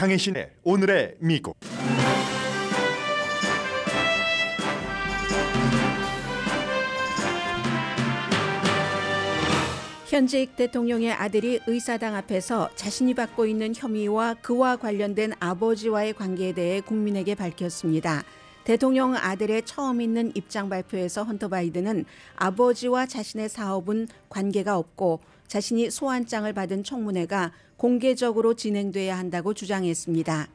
강혜신의 오늘의 미국 현직 대통령의 아들이 의사당 앞에서 자신이 받고 있는 혐의와 그와 관련된 아버지와의 관계에 대해 국민에게 밝혔습니다. 대통령 아들의 처음 있는 입장 발표에서 헌터 바이든은 아버지와 자신의 사업은 관계가 없고 자신이 소환장을 받은 청문회가 공개적으로 진행돼야 한다고 주장했습니다.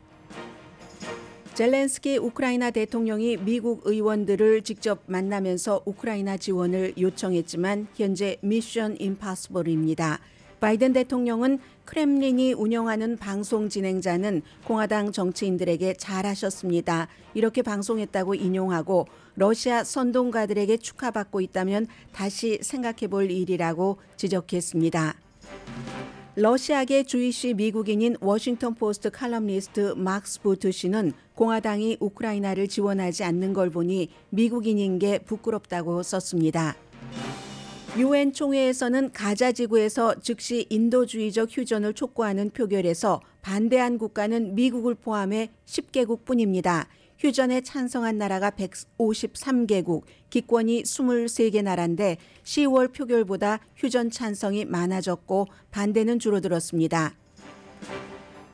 젤렌스키 우크라이나 대통령이 미국 의원들을 직접 만나면서 우크라이나 지원을 요청했지만 현재 미션 임파서블입니다. 바이든 대통령은 크렘린이 운영하는 방송 진행자는 공화당 정치인들에게 잘하셨습니다. 이렇게 방송했다고 인용하고 러시아 선동가들에게 축하받고 있다면 다시 생각해 볼 일이라고 지적했습니다. 러시아계 주이시 미국인인 워싱턴 포스트 칼럼니스트 막스 보트 씨는 공화당이 우크라이나를 지원하지 않는 걸 보니 미국인인 게 부끄럽다고 썼습니다. 유엔 총회에서는 가자 지구에서 즉시 인도주의적 휴전을 촉구하는 표결에서 반대한 국가는 미국을 포함해 10개국뿐입니다. 휴전에 찬성한 나라가 153개국, 기권이 23개 나라인데 10월 표결보다 휴전 찬성이 많아졌고 반대는 줄어들었습니다.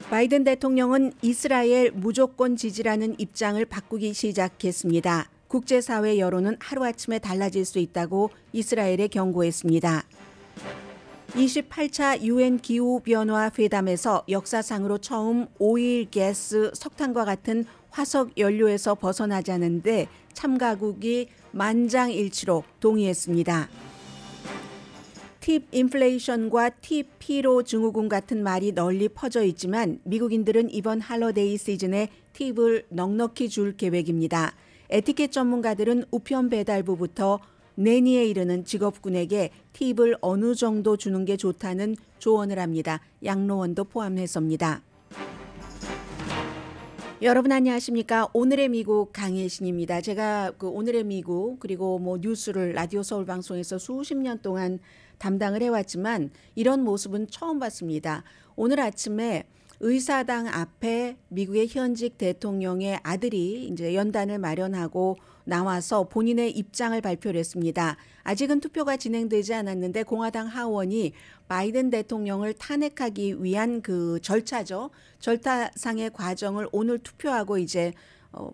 바이든 대통령은 이스라엘 무조건 지지라는 입장을 바꾸기 시작했습니다. 국제사회 여론은 하루아침에 달라질 수 있다고 이스라엘에 경고했습니다. 28차 유엔 기후 변화 회담에서 역사상으로 처음 오일, 가스, 석탄과 같은 화석 연료에서 벗어나자는데 참가국이 만장일치로 동의했습니다. 팁 인플레이션과 TP로 증후군 같은 말이 널리 퍼져 있지만 미국인들은 이번 할러데이 시즌에 팁을 넉넉히 줄 계획입니다. 에티켓 전문가들은 우편 배달부부터 내니에 이르는 직업군에게 팁을 어느 정도 주는 게 좋다는 조언을 합니다. 양로원도 포함해서입니다. 여러분 안녕하십니까? 오늘의 미국 강혜신입니다. 제가 그 오늘의 미국 그리고 뭐 뉴스를 라디오 서울 방송에서 수십 년 동안 담당을 해왔지만 이런 모습은 처음 봤습니다. 오늘 아침에 의사당 앞에 미국의 현직 대통령의 아들이 이제 연단을 마련하고 나와서 본인의 입장을 발표를 했습니다. 아직은 투표가 진행되지 않았는데 공화당 하원이 바이든 대통령을 탄핵하기 위한 그 절차죠. 절차상의 과정을 오늘 투표하고 이제 어,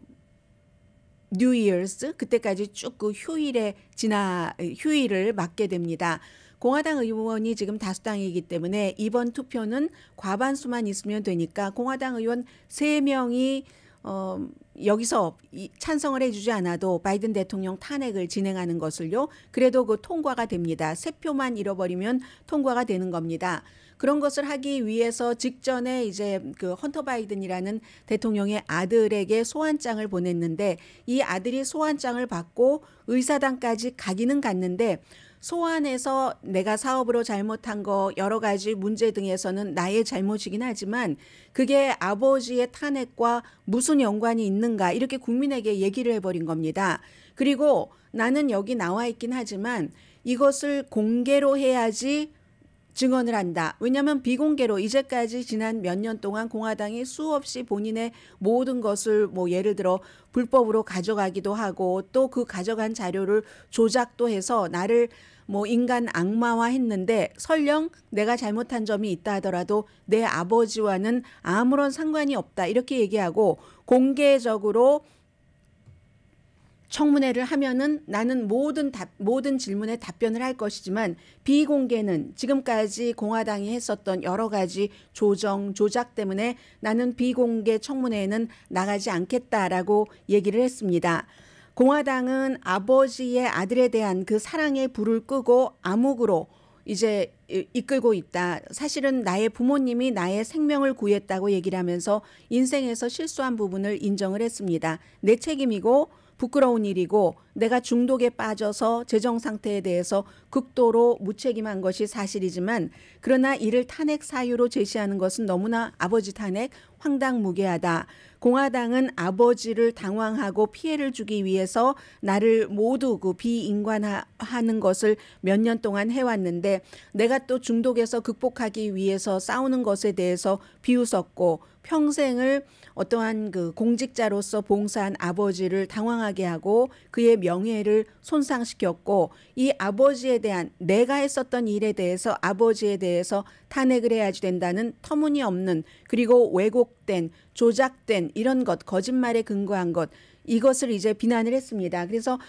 뉴 이어스 그때까지 쭉 그 휴일에 지나 휴일을 맞게 됩니다. 공화당 의원이 지금 다수당이기 때문에 이번 투표는 과반수만 있으면 되니까 공화당 의원 세명이 어, 여기서 이 찬성을 해주지 않아도 바이든 대통령 탄핵을 진행하는 것을요. 그래도 그 통과가 됩니다. 세 표만 잃어버리면 통과가 되는 겁니다. 그런 것을 하기 위해서 직전에 이제 그 헌터 바이든이라는 대통령의 아들에게 소환장을 보냈는데 이 아들이 소환장을 받고 의사당까지 가기는 갔는데 소환해서 내가 사업으로 잘못한 거 여러 가지 문제 등에서는 나의 잘못이긴 하지만 그게 아버지의 탄핵과 무슨 연관이 있는가 이렇게 국민에게 얘기를 해버린 겁니다. 그리고 나는 여기 나와 있긴 하지만 이것을 공개로 해야지 증언을 한다. 왜냐하면 비공개로 이제까지 지난 몇 년 동안 공화당이 수없이 본인의 모든 것을 뭐 예를 들어 불법으로 가져가기도 하고 또 그 가져간 자료를 조작도 해서 나를 뭐 인간 악마화 했는데 설령 내가 잘못한 점이 있다 하더라도 내 아버지와는 아무런 상관이 없다 이렇게 얘기하고 공개적으로 청문회를 하면은 나는 모든 답, 모든 질문에 답변을 할 것이지만 비공개는 지금까지 공화당이 했었던 여러 가지 조정, 조작 때문에 나는 비공개 청문회에는 나가지 않겠다라고 얘기를 했습니다. 공화당은 아버지의 아들에 대한 그 사랑의 불을 끄고 암흑으로 이제 이끌고 있다. 사실은 나의 부모님이 나의 생명을 구했다고 얘기를 하면서 인생에서 실수한 부분을 인정을 했습니다. 내 책임이고 부끄러운 일이고 내가 중독에 빠져서 재정 상태에 대해서 극도로 무책임한 것이 사실이지만 그러나 이를 탄핵 사유로 제시하는 것은 너무나 아버지 탄핵 황당무계하다. 공화당은 아버지를 당황하고 피해를 주기 위해서 나를 모두 그 비인간화하는 것을 몇 년 동안 해왔는데 내가 또 중독에서 극복하기 위해서 싸우는 것에 대해서 비웃었고 평생을 어떠한 그 공직자로서 봉사한 아버지를 당황하게 하고 그의 명예를 손상시켰고 이 아버지에 대한 내가 했었던 일에 대해서 아버지에 대해서 탄핵을 해야지 된다는 터무니없는 그리고 왜곡된 조작된 이런 것 거짓말에 근거한 것 이것을 이제 비난을 했습니다. 그래서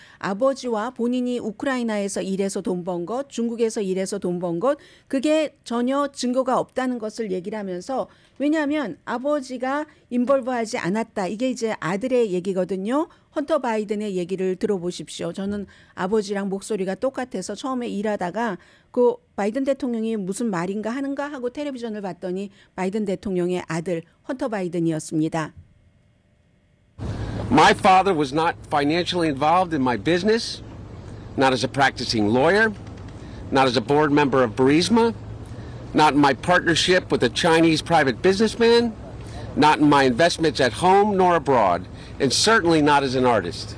아버지와 본인이 우크라이나에서 일해서 돈 번 것, 중국에서 일해서 돈 번 것, 그게 전혀 증거가 없다는 것을 얘기를 하면서 왜냐하면 아버지가 인벌브하지 않았다. 이게 이제 아들의 얘기거든요. 헌터 바이든의 얘기를 들어보십시오. 저는 아버지랑 목소리가 똑같아서 처음에 일하다가 그 바이든 대통령이 무슨 말인가 하는가 하고 텔레비전을 봤더니 바이든 대통령의 아들 헌터 바이든이었습니다. My father was not financially involved in my business, not as a practicing lawyer, not as a board member of Burisma, not in my partnership with a Chinese private businessman, not in my investments at home nor abroad, and certainly not as an artist.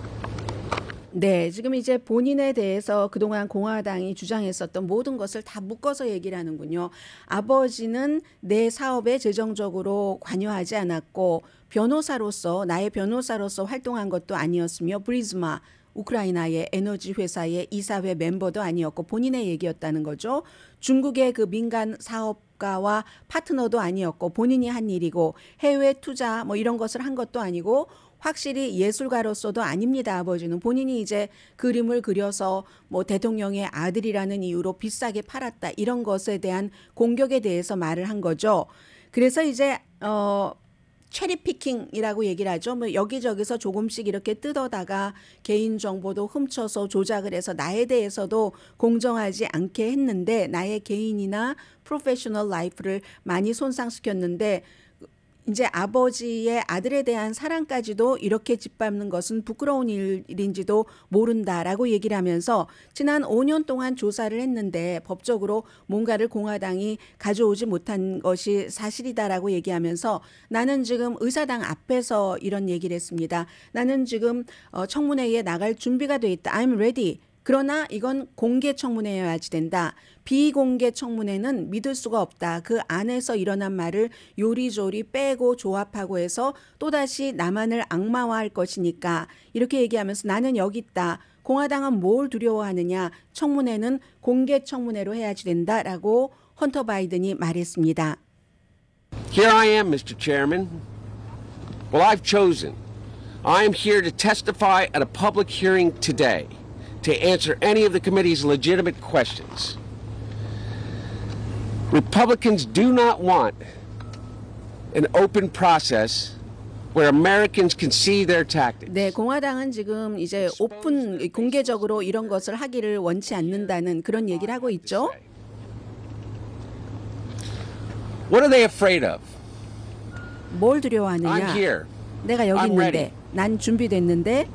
네, 지금 이제 본인에 대해서 그동안 공화당이 주장했었던 모든 것을 다 묶어서 얘기를 하는군요. 아버지는 내 사업에 재정적으로 관여하지 않았고 변호사로서 나의 변호사로서 활동한 것도 아니었으며 브리즈마 우크라이나의 에너지 회사의 이사회 멤버도 아니었고 본인의 얘기였다는 거죠. 중국의 그 민간 사업가와 파트너도 아니었고 본인이 한 일이고 해외 투자 뭐 이런 것을 한 것도 아니고 확실히 예술가로서도 아닙니다. 아버지는 본인이 이제 그림을 그려서 뭐 대통령의 아들이라는 이유로 비싸게 팔았다 이런 것에 대한 공격에 대해서 말을 한 거죠. 그래서 이제 어 체리 피킹이라고 얘기를 하죠. 뭐 여기저기서 조금씩 이렇게 뜯어다가 개인 정보도 훔쳐서 조작을 해서 나에 대해서도 공정하지 않게 했는데 나의 개인이나 프로페셔널 라이프를 많이 손상시켰는데 이제 아버지의 아들에 대한 사랑까지도 이렇게 짓밟는 것은 부끄러운 일인지도 모른다라고 얘기를 하면서 지난 5년 동안 조사를 했는데 법적으로 뭔가를 공화당이 가져오지 못한 것이 사실이다라고 얘기하면서 나는 지금 의사당 앞에서 이런 얘기를 했습니다. 나는 지금 어, 청문회에 나갈 준비가 돼 있다. I'm ready. 그러나 이건 공개 청문회여야지 된다. 비공개 청문회는 믿을 수가 없다. 그 안에서 일어난 말을 요리조리 빼고 조합하고 해서 또다시 나만을 악마화할 것이니까 이렇게 얘기하면서 나는 여기 있다. 공화당은 뭘 두려워하느냐. 청문회는 공개 청문회로 해야지 된다라고 헌터 바이든이 말했습니다. Here I am, Mr. Chairman. Well, I've chosen. I am here to testify at a public hearing today. to answer any of the committee's legitimate questions. Republicans do not want an open process where Americans can see their tactics. 네, 공화당은 지금 이제 오픈 공개적으로 이런 것을 하기를 원치 않는다는 그런 얘기를 하고 있죠. What are they afraid of? 뭘 두려워하느냐? I'm here. 내가 여기 I'm 있는데, ready. 난 준비됐는데.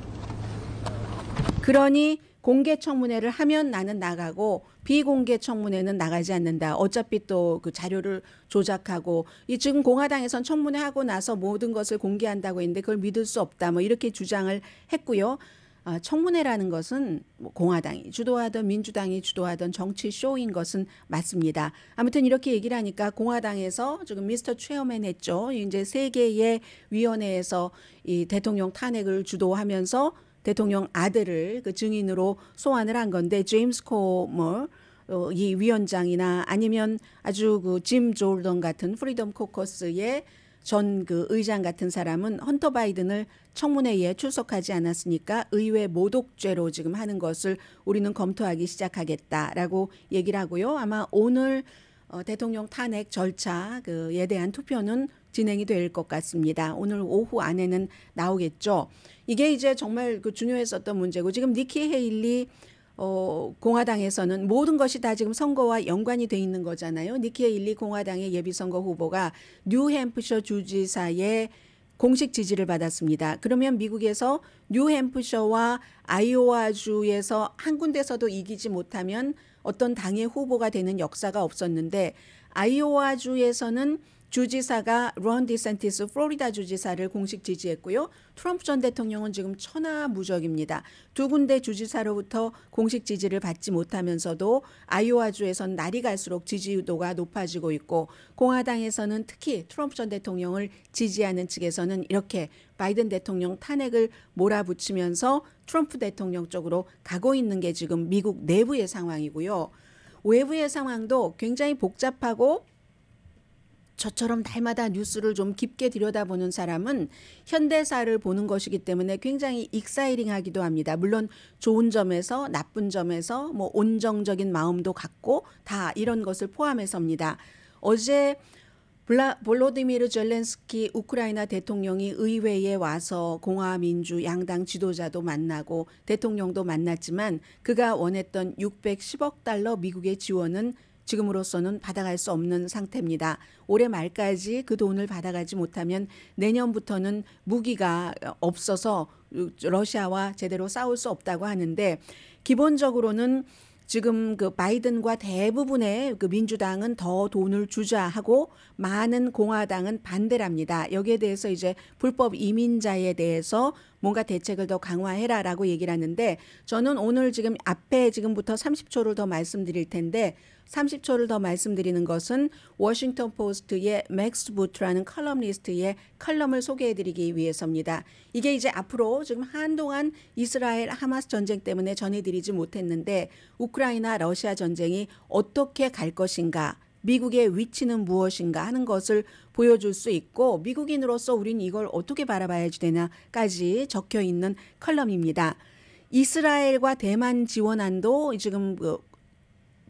그러니 공개 청문회를 하면 나는 나가고 비공개 청문회는 나가지 않는다. 어차피 또 그 자료를 조작하고 이 지금 공화당에선 청문회 하고 나서 모든 것을 공개한다고 했는데 그걸 믿을 수 없다. 뭐 이렇게 주장을 했고요. 아, 청문회라는 것은 뭐 공화당이 주도하던 민주당이 주도하던 정치 쇼인 것은 맞습니다. 아무튼 이렇게 얘기를 하니까 공화당에서 지금 미스터 최어맨 했죠. 이제 세 개의 위원회에서 이 대통령 탄핵을 주도하면서 대통령 아들을 그 증인으로 소환을 한 건데 제임스 코머 어, 이 위원장이나 아니면 아주 그짐 졸던 같은 프리덤 코커스의 전 그 의장 같은 사람은 헌터 바이든을 청문회에 출석하지 않았으니까 의회 모독죄로 지금 하는 것을 우리는 검토하기 시작하겠다라고 얘기를 하고요. 아마 오늘 어, 대통령 탄핵 절차 그에 대한 투표는 진행이 될 것 같습니다. 오늘 오후 안에는 나오겠죠. 이게 이제 정말 그 중요했었던 문제고 지금 니키 헤일리 어, 공화당에서는 모든 것이 다 지금 선거와 연관이 돼 있는 거잖아요. 니키 헤일리 공화당의 예비선거 후보가 뉴햄프셔 주지사의 공식 지지를 받았습니다. 그러면 미국에서 뉴햄프셔와 아이오와주에서 한 군데서도 이기지 못하면 어떤 당의 후보가 되는 역사가 없었는데 아이오와주에서는 주지사가 론 디센티스 플로리다 주지사를 공식 지지했고요. 트럼프 전 대통령은 지금 천하무적입니다. 두 군데 주지사로부터 공식 지지를 받지 못하면서도 아이오와주에선 날이 갈수록 지지도가 높아지고 있고 공화당에서는 특히 트럼프 전 대통령을 지지하는 측에서는 이렇게 바이든 대통령 탄핵을 몰아붙이면서 트럼프 대통령 쪽으로 가고 있는 게 지금 미국 내부의 상황이고요. 외부의 상황도 굉장히 복잡하고 저처럼 날마다 뉴스를 좀 깊게 들여다보는 사람은 현대사를 보는 것이기 때문에 굉장히 익사이링하기도 합니다. 물론 좋은 점에서 나쁜 점에서 뭐 온정적인 마음도 갖고 다 이런 것을 포함해서입니다. 어제 블라, 볼로디미르 젤렌스키 우크라이나 대통령이 의회에 와서 공화민주 양당 지도자도 만나고 대통령도 만났지만 그가 원했던 610억 달러 미국의 지원은 지금으로서는 받아갈 수 없는 상태입니다. 올해 말까지 그 돈을 받아가지 못하면 내년부터는 무기가 없어서 러시아와 제대로 싸울 수 없다고 하는데 기본적으로는 지금 그 바이든과 대부분의 그 민주당은 더 돈을 주자 하고 많은 공화당은 반대랍니다. 여기에 대해서 이제 불법 이민자에 대해서 뭔가 대책을 더 강화해라라고 얘기를 하는데 저는 오늘 지금 앞에 지금부터 30초를 더 말씀드릴 텐데 30초를 더 말씀드리는 것은 워싱턴 포스트의 맥스 부트라는 컬럼리스트의 컬럼을 소개해드리기 위해서입니다. 이게 이제 앞으로 지금 한동안 이스라엘 하마스 전쟁 때문에 전해드리지 못했는데 우크라이나 러시아 전쟁이 어떻게 갈 것인가 미국의 위치는 무엇인가 하는 것을 보여줄 수 있고 미국인으로서 우린 이걸 어떻게 바라봐야 지 되나까지 적혀 있는 컬럼입니다. 이스라엘과 대만 지원안도 지금 그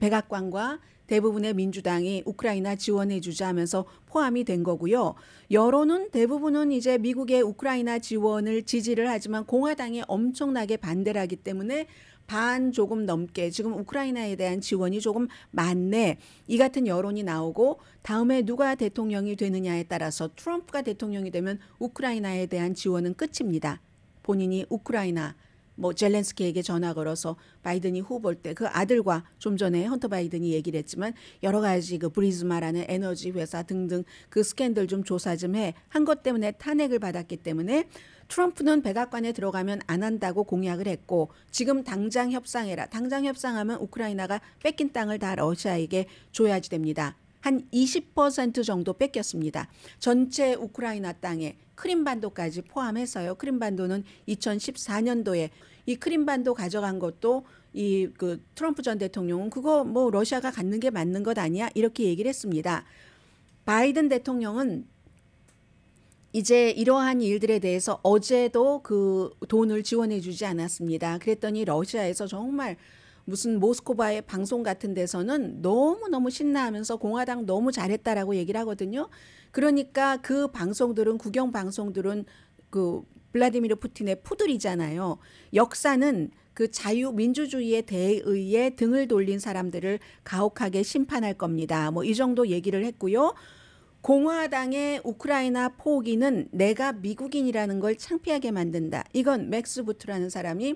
백악관과 대부분의 민주당이 우크라이나 지원해주자 하면서 포함이 된 거고요. 여론은 대부분은 이제 미국의 우크라이나 지원을 지지를 하지만 공화당에 엄청나게 반대를 하기 때문에 반 조금 넘게 지금 우크라이나에 대한 지원이 조금 많네. 이 같은 여론이 나오고 다음에 누가 대통령이 되느냐에 따라서 트럼프가 대통령이 되면 우크라이나에 대한 지원은 끝입니다. 본인이 우크라이나 뭐 젤렌스키에게 전화 걸어서 바이든이 후보일 때 그 아들과 좀 전에 헌터 바이든이 얘기를 했지만 여러 가지 그 브리즈마라는 에너지 회사 등등 그 스캔들 좀 조사 좀 해 한 것 때문에 탄핵을 받았기 때문에 트럼프는 백악관에 들어가면 안 한다고 공약을 했고 지금 당장 협상해라. 당장 협상하면 우크라이나가 뺏긴 땅을 다 러시아에게 줘야지 됩니다. 한 20% 정도 뺏겼습니다. 전체 우크라이나 땅에 크림반도까지 포함해서요. 크림반도는 2014년도에 이 크림반도 가져간 것도 이 그 트럼프 전 대통령은 그거 뭐 러시아가 갖는 게 맞는 것 아니야? 이렇게 얘기를 했습니다. 바이든 대통령은 이제 이러한 일들에 대해서 어제도 그 돈을 지원해 주지 않았습니다. 그랬더니 러시아에서 정말 무슨 모스코바의 방송 같은 데서는 너무너무 신나하면서 공화당 너무 잘했다라고 얘기를 하거든요. 그러니까 그 방송들은 국영 방송들은 그 블라디미르 푸틴의 푸들이잖아요. 역사는 그 자유민주주의에 대의에 등을 돌린 사람들을 가혹하게 심판할 겁니다. 뭐 이 정도 얘기를 했고요. 공화당의 우크라이나 포기는 내가 미국인이라는 걸 창피하게 만든다. 이건 맥스 부트라는 사람이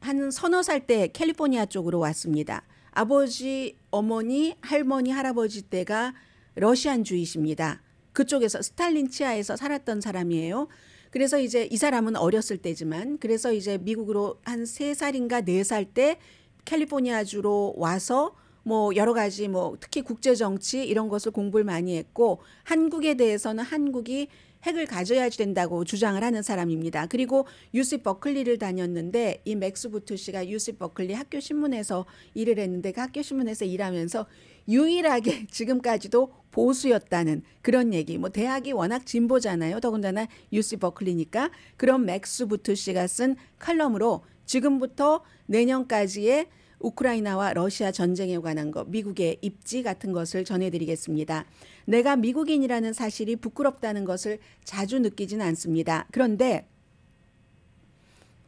한 서너 살 때 캘리포니아 쪽으로 왔습니다. 아버지, 어머니, 할머니, 할아버지 때가 러시안주의십니다. 그쪽에서 스탈린 치아에서 살았던 사람이에요. 그래서 이제 이 사람은 어렸을 때지만 그래서 이제 미국으로 한3살인가4살때 캘리포니아주로 와서 뭐 여러 가지 뭐 특히 국제 정치 이런 것을 공부를 많이 했고 한국에 대해서는 한국이 핵을 가져야지 된다고 주장을 하는 사람입니다. 그리고 유시 버클리를 다녔는데 이 맥스 부트 씨가 유시 버클리 학교 신문에서 일을 했는데 그 학교 신문에서 일하면서 유일하게 지금까지도 보수였다는 그런 얘기. 뭐 대학이 워낙 진보잖아요. 더군다나 유시 버클리니까 그런 맥스 부트 씨가 쓴 칼럼으로 지금부터 내년까지의 우크라이나와 러시아 전쟁에 관한 것, 미국의 입지 같은 것을 전해드리겠습니다. 내가 미국인이라는 사실이 부끄럽다는 것을 자주 느끼진 않습니다. 그런데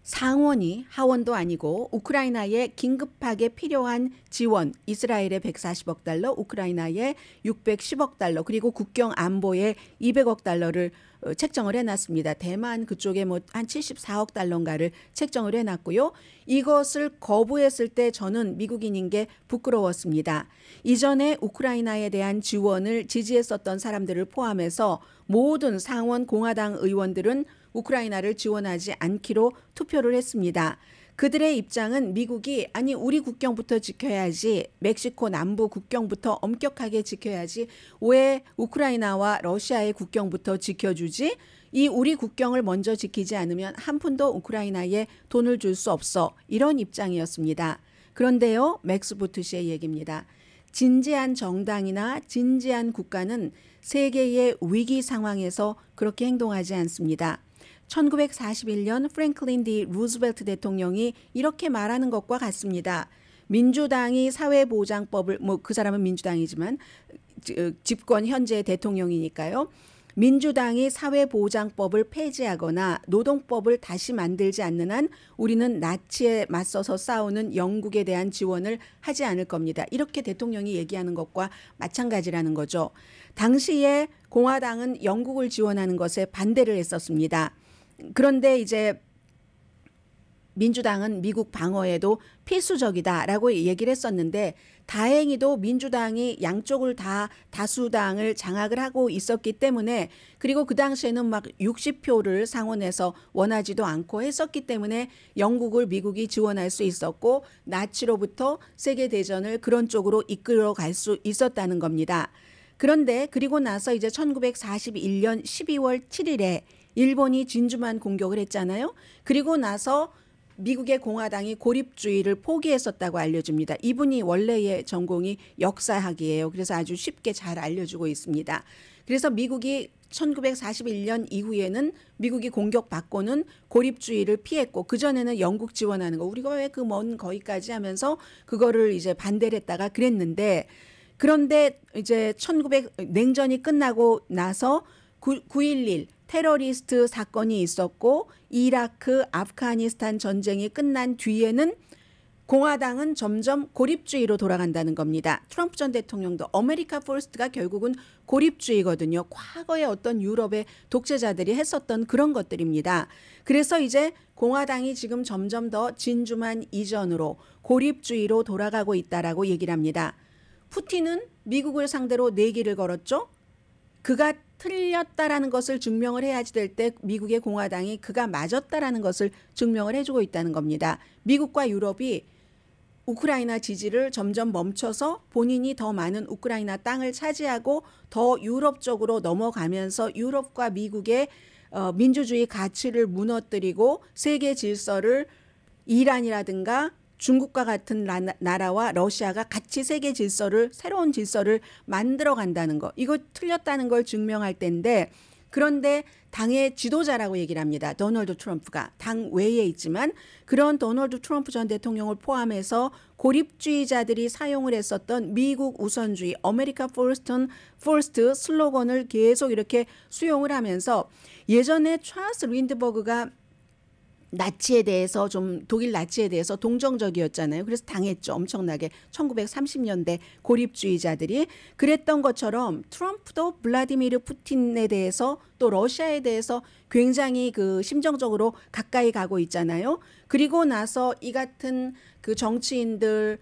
상원이 하원도 아니고 우크라이나에 긴급하게 필요한 지원 이스라엘의 140억 달러, 우크라이나에 610억 달러, 그리고 국경 안보에 200억 달러를 어, 책정을 해놨습니다. 대만 그쪽에 뭐 한 74억 달러인가를 책정을 해놨고요. 이것을 거부했을 때 저는 미국인인 게 부끄러웠습니다. 이전에 우크라이나에 대한 지원을 지지했었던 사람들을 포함해서 모든 상원 공화당 의원들은 우크라이나를 지원하지 않기로 투표를 했습니다. 그들의 입장은 미국이 아니 우리 국경부터 지켜야지 멕시코 남부 국경부터 엄격하게 지켜야지 왜 우크라이나와 러시아의 국경부터 지켜주지 이 우리 국경을 먼저 지키지 않으면 한 푼도 우크라이나에 돈을 줄 수 없어 이런 입장이었습니다. 그런데요 맥스 부트시의 얘기입니다. 진지한 정당이나 진지한 국가는 세계의 위기 상황에서 그렇게 행동하지 않습니다. 1941년 프랭클린 D. 루즈벨트 대통령이 이렇게 말하는 것과 같습니다. 민주당이 사회보장법을 뭐 그 사람은 민주당이지만 어, 집권 현재 대통령이니까요. 민주당이 사회보장법을 폐지하거나 노동법을 다시 만들지 않는 한 우리는 나치에 맞서서 싸우는 영국에 대한 지원을 하지 않을 겁니다. 이렇게 대통령이 얘기하는 것과 마찬가지라는 거죠. 당시에 공화당은 영국을 지원하는 것에 반대를 했었습니다. 그런데 이제 민주당은 미국 방어에도 필수적이다라고 얘기를 했었는데 다행히도 민주당이 양쪽을 다 다수당을 장악을 하고 있었기 때문에 그리고 그 당시에는 막 60표를 상원에서 원하지도 않고 했었기 때문에 영국을 미국이 지원할 수 있었고 나치로부터 세계 대전을 그런 쪽으로 이끌어 갈 수 있었다는 겁니다. 그런데 그리고 나서 이제 1941년 12월 7일에 일본이 진주만 공격을 했잖아요. 그리고 나서 미국의 공화당이 고립주의를 포기했었다고 알려줍니다. 이분이 원래의 전공이 역사학이에요. 그래서 아주 쉽게 잘 알려주고 있습니다. 그래서 미국이 1941년 이후에는 미국이 공격받고는 고립주의를 피했고 그전에는 영국 지원하는 거 우리가 왜 그 먼 거기까지 하면서 그거를 이제 반대를 했다가 그랬는데 그런데 이제 1900 냉전이 끝나고 나서 9, 9.11 테러리스트 사건이 있었고 이라크, 아프가니스탄 전쟁이 끝난 뒤에는 공화당은 점점 고립주의로 돌아간다는 겁니다. 트럼프 전 대통령도 아메리카 포스트가 결국은 고립주의거든요. 과거에 어떤 유럽의 독재자들이 했었던 그런 것들입니다. 그래서 이제 공화당이 지금 점점 더 진주만 이전으로 고립주의로 돌아가고 있다라고 얘기를 합니다. 푸틴은 미국을 상대로 내기를 걸었죠. 그가 틀렸다라는 것을 증명을 해야지 될 때 미국의 공화당이 그가 맞았다라는 것을 증명을 해주고 있다는 겁니다. 미국과 유럽이 우크라이나 지지를 점점 멈춰서 본인이 더 많은 우크라이나 땅을 차지하고 더 유럽 쪽으로 넘어가면서 유럽과 미국의 어, 민주주의 가치를 무너뜨리고 세계 질서를 이란이라든가 중국과 같은 나라와 러시아가 같이 세계 질서를 새로운 질서를 만들어 간다는 거 이거 틀렸다는 걸 증명할 때인데 그런데 당의 지도자라고 얘기를 합니다. 도널드 트럼프가 당 외에 있지만 그런 도널드 트럼프 전 대통령을 포함해서 고립주의자들이 사용을 했었던 미국 우선주의 아메리카 포스턴 포스트 슬로건을 계속 이렇게 수용을 하면서 예전에 찰스 윈드버그가 나치에 대해서 좀 독일 나치에 대해서 동정적이었잖아요. 그래서 당했죠. 엄청나게 1930년대 고립주의자들이 그랬던 것처럼 트럼프도 블라디미르 푸틴에 대해서 또 러시아에 대해서 굉장히 그 심정적으로 가까이 가고 있잖아요. 그리고 나서 이 같은 그 정치인들을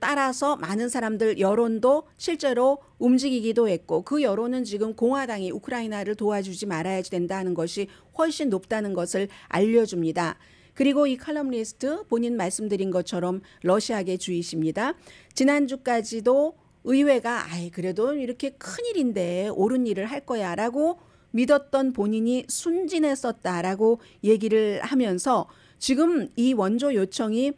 따라서 많은 사람들 여론도 실제로 움직이기도 했고 그 여론은 지금 공화당이 우크라이나를 도와주지 말아야지 된다는 것이 훨씬 높다는 것을 알려줍니다. 그리고 이칼럼리스트 본인 말씀드린 것처럼 러시아계 주의십니다. 지난주까지도 의회가 아이 그래도 이렇게 큰일인데 옳은 일을 할 거야라고 믿었던 본인이 순진했었다라고 얘기를 하면서 지금 이 원조 요청이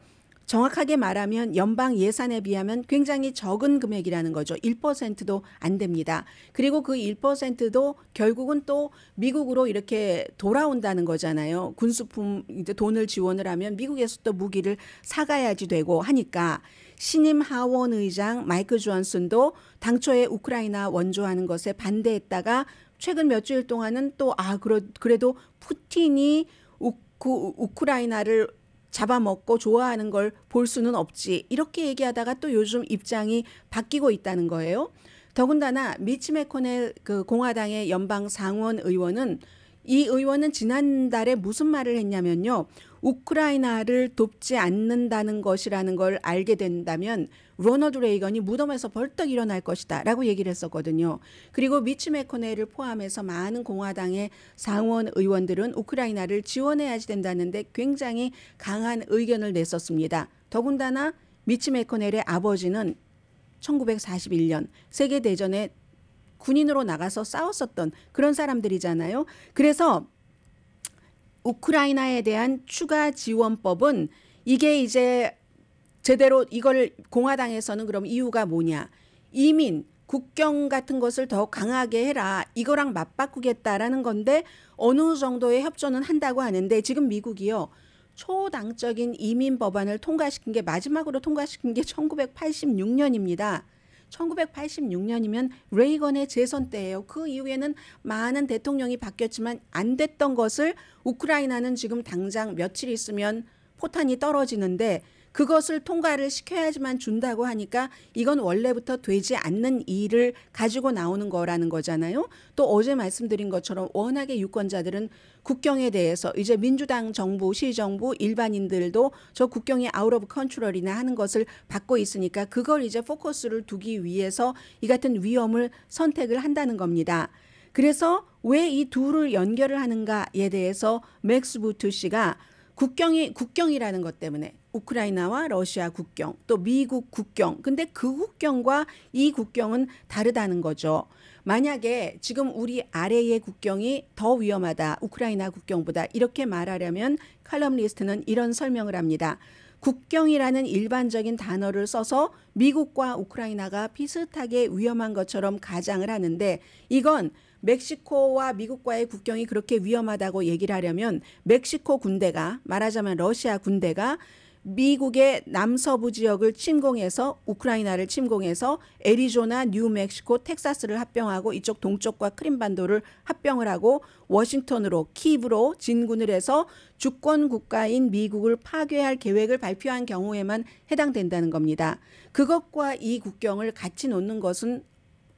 정확하게 말하면 연방 예산에 비하면 굉장히 적은 금액이라는 거죠. 1%도 안 됩니다. 그리고 그 1%도 결국은 또 미국으로 이렇게 돌아온다는 거잖아요. 군수품 이제 돈을 지원을 하면 미국에서 또 무기를 사가야지 되고 하니까 신임 하원 의장 마이크 존슨도 당초에 우크라이나 원조하는 것에 반대했다가 최근 몇 주일 동안은 또 아 그래도 푸틴이 그 우크라이나를 잡아먹고 좋아하는 걸 볼 수는 없지. 이렇게 얘기하다가 또 요즘 입장이 바뀌고 있다는 거예요. 더군다나 미치 메코넬 그 공화당의 연방 상원 의원은 이 의원은 지난달에 무슨 말을 했냐면요. 우크라이나를 돕지 않는다는 것이라는 걸 알게 된다면 로너드 레이건이 무덤에서 벌떡 일어날 것이다라고 얘기를 했었거든요. 그리고 미치 메코넬을 포함해서 많은 공화당의 상원 의원들은 우크라이나를 지원해야지 된다는데 굉장히 강한 의견을 냈었습니다. 더군다나 미치 메코넬의 아버지는 1941년 세계 대전에 군인으로 나가서 싸웠었던 그런 사람들이잖아요. 그래서 우크라이나에 대한 추가 지원법은 이게 이제 제대로 이걸 공화당에서는 그럼 이유가 뭐냐. 이민, 국경 같은 것을 더 강하게 해라. 이거랑 맞바꾸겠다라는 건데 어느 정도의 협조는 한다고 하는데 지금 미국이요. 초당적인 이민 법안을 통과시킨 게 마지막으로 통과시킨 게 1986년입니다. 1986년이면 레이건의 재선 때예요. 그 이후에는 많은 대통령이 바뀌었지만 안 됐던 것을 우크라이나는 지금 당장 며칠 있으면 포탄이 떨어지는데 그것을 통과를 시켜야지만 준다고 하니까 이건 원래부터 되지 않는 일을 가지고 나오는 거라는 거잖아요. 또 어제 말씀드린 것처럼 워낙에 유권자들은 국경에 대해서 이제 민주당 정부, 시정부, 일반인들도 저 국경이 아웃 오브 컨트롤이나 하는 것을 받고 있으니까 그걸 이제 포커스를 두기 위해서 이 같은 위험을 선택을 한다는 겁니다. 그래서 왜 이 둘을 연결을 하는가에 대해서 맥스 부트 씨가 국경이 국경이라는 것 때문에 우크라이나와 러시아 국경 또 미국 국경 근데 그 국경과 이 국경은 다르다는 거죠. 만약에 지금 우리 아래의 국경이 더 위험하다 우크라이나 국경보다 이렇게 말하려면 칼럼리스트는 이런 설명을 합니다. 국경이라는 일반적인 단어를 써서 미국과 우크라이나가 비슷하게 위험한 것처럼 가장을 하는데 이건 멕시코와 미국과의 국경이 그렇게 위험하다고 얘기를 하려면 멕시코 군대가 말하자면 러시아 군대가 미국의 남서부 지역을 침공해서 우크라이나를 침공해서 애리조나, 뉴멕시코, 텍사스를 합병하고 이쪽 동쪽과 크림반도를 합병을 하고 워싱턴으로 키브로 진군을 해서 주권 국가인 미국을 파괴할 계획을 발표한 경우에만 해당된다는 겁니다. 그것과 이 국경을 같이 놓는 것은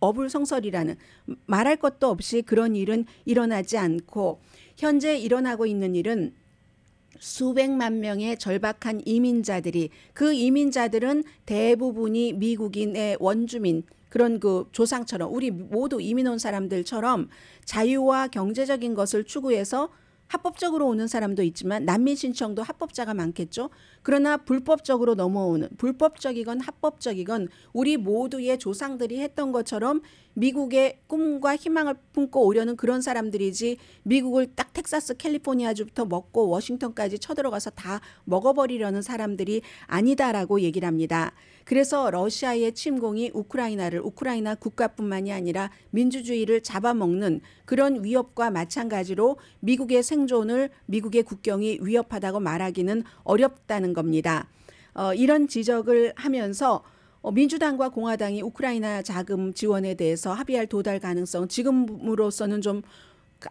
어불성설이라는 말할 것도 없이 그런 일은 일어나지 않고 현재 일어나고 있는 일은 수백만 명의 절박한 이민자들이 그 이민자들은 대부분이 미국인의 원주민 그런 그 조상처럼 우리 모두 이민 온 사람들처럼 자유와 경제적인 것을 추구해서 합법적으로 오는 사람도 있지만 난민 신청도 합법자가 많겠죠. 그러나 불법적으로 넘어오는 불법적이건 합법적이건 우리 모두의 조상들이 했던 것처럼 미국의 꿈과 희망을 품고 오려는 그런 사람들이지 미국을 딱 텍사스 캘리포니아주부터 먹고 워싱턴까지 쳐들어가서 다 먹어버리려는 사람들이 아니다라고 얘기를 합니다. 그래서 러시아의 침공이 우크라이나를 우크라이나 국가뿐만이 아니라 민주주의를 잡아먹는 그런 위협과 마찬가지로 미국의 생존을 미국의 국경이 위협하다고 말하기는 어렵다는 겁니다. 어, 이런 지적을 하면서 어, 민주당과 공화당이 우크라이나 자금 지원에 대해서 합의할 도달 가능성 지금으로서는 좀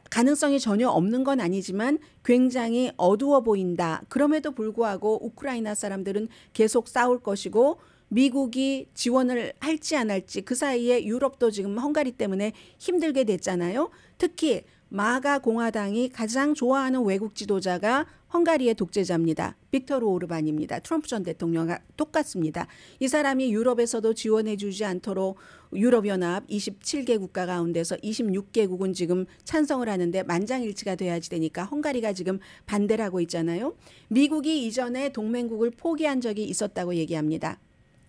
가능성이 전혀 없는 건 아니지만 굉장히 어두워 보인다. 그럼에도 불구하고 우크라이나 사람들은 계속 싸울 것이고 미국이 지원을 할지 안 할지 그 사이에 유럽도 지금 헝가리 때문에 힘들게 됐잖아요. 특히 마가 공화당이 가장 좋아하는 외국 지도자가 헝가리의 독재자입니다. 빅터르 오르반입니다. 트럼프 전 대통령과 똑같습니다. 이 사람이 유럽에서도 지원해 주지 않도록 유럽연합 27개 국가 가운데서 26개국은 지금 찬성을 하는데 만장일치가 돼야지 되니까 헝가리가 지금 반대를 하고 있잖아요. 미국이 이전에 동맹국을 포기한 적이 있었다고 얘기합니다.